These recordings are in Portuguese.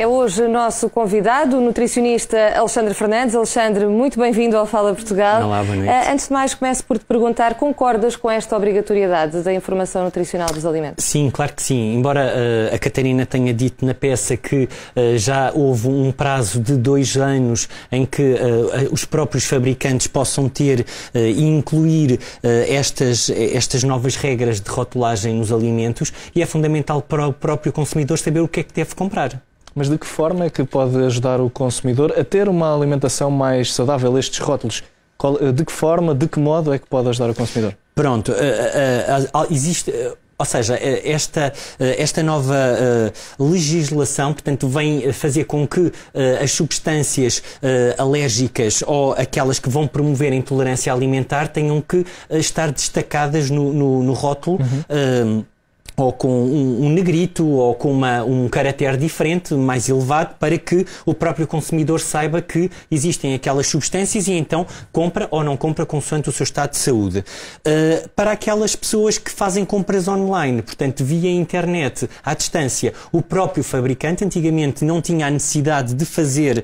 É hoje nosso convidado, o nutricionista Alexandre Fernandes. Alexandre, muito bem-vindo ao Fala Portugal. Olá, boa noite. Ah, antes de mais, começo por te perguntar, concordas com esta obrigatoriedade da informação nutricional dos alimentos? Sim, claro que sim. Embora uh, a Catarina tenha dito na peça que uh, já houve um prazo de dois anos em que uh, os próprios fabricantes possam ter e incluir estas, estas novas regras de rotulagem nos alimentos, e é fundamental para o próprio consumidor saber o que é que deve comprar. Mas de que forma é que pode ajudar o consumidor a ter uma alimentação mais saudável? Estes rótulos, Qual, eh, de que forma, de que modo é que pode ajudar o consumidor? Pronto, uh, uh, uh, existe. Eh, ou seja, eh, esta, esta nova legislação, portanto, vem fazer com que as substâncias alérgicas ou aquelas que vão promover a intolerância alimentar tenham que estar destacadas no, no, no rótulo. Uhum ou com um, um negrito ou com uma, um caráter diferente, mais elevado, para que o próprio consumidor saiba que existem aquelas substâncias e então compra ou não compra consoante o seu estado de saúde. Uh, para aquelas pessoas que fazem compras online, portanto via internet, à distância, o próprio fabricante antigamente não tinha a necessidade de fazer uh,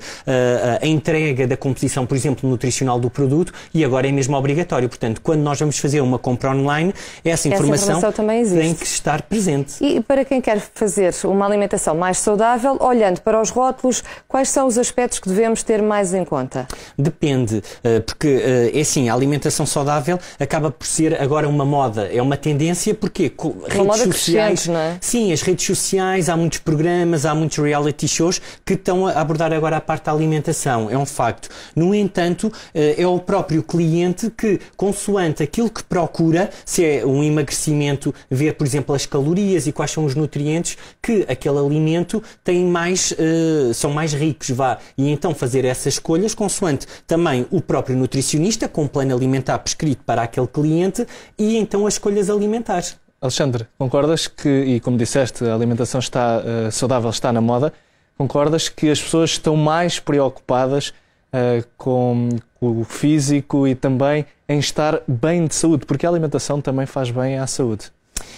a entrega da composição, por exemplo, nutricional do produto e agora é mesmo obrigatório. Portanto, quando nós vamos fazer uma compra online, essa, essa informação, informação tem que estar presente. E para quem quer fazer uma alimentação mais saudável, olhando para os rótulos, quais são os aspectos que devemos ter mais em conta? Depende, eh, porque eh, é assim, a alimentação saudável acaba por ser agora uma moda, é uma tendência, porque uma redes moda sociais, não é? Sim, as redes sociais, há muitos programas, há muitos reality shows que estão a abordar agora a parte da alimentação, é um facto. No entanto, eh, é o próprio cliente que, consoante aquilo que procura, se é um emagrecimento, ver, por exemplo, as calorias e quais são os nutrientes que aquele alimento tem mais, uh, são mais ricos, vá. E então fazer essas escolhas consoante também o próprio nutricionista, com o plano alimentar prescrito para aquele cliente e então as escolhas alimentares. Alexandre, concordas que, e como disseste, a alimentação está, uh, saudável está na moda, concordas que as pessoas estão mais preocupadas uh, eh, com, com, o físico e também em estar bem de saúde, porque a alimentação também faz bem à saúde?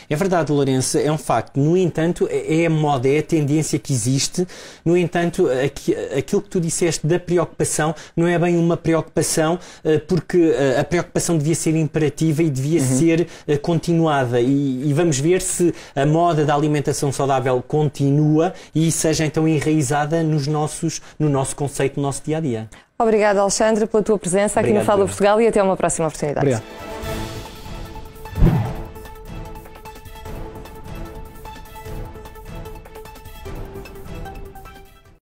É verdade, Lourenço, é um facto. No entanto, é, é a moda, é a tendência que existe. No entanto, aquilo que tu disseste da preocupação não é bem uma preocupação, eh, porque eh, a preocupação devia ser imperativa e devia uhum. ser eh, continuada. E, vamos ver se a moda da alimentação saudável continua e seja então enraizada nos nossos, no nosso conceito, no nosso dia a dia. Obrigada, Alexandre, pela tua presença aqui Obrigado, no Fala Portugal e até uma próxima oportunidade. Obrigado.